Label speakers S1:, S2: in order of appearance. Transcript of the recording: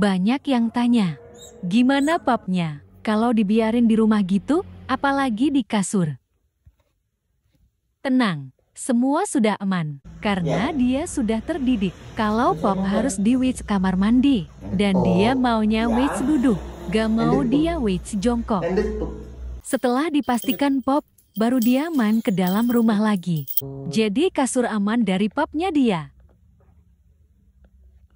S1: Banyak yang tanya, gimana papnya kalau dibiarin di rumah gitu, apalagi di kasur? Tenang, semua sudah aman karena ya. dia sudah terdidik. Kalau pop ya. harus di witch kamar mandi dan oh. dia maunya ya. witch duduk, gak mau dia witch jongkok. Setelah dipastikan pop, baru dia main ke dalam rumah lagi. Jadi kasur aman dari popnya dia.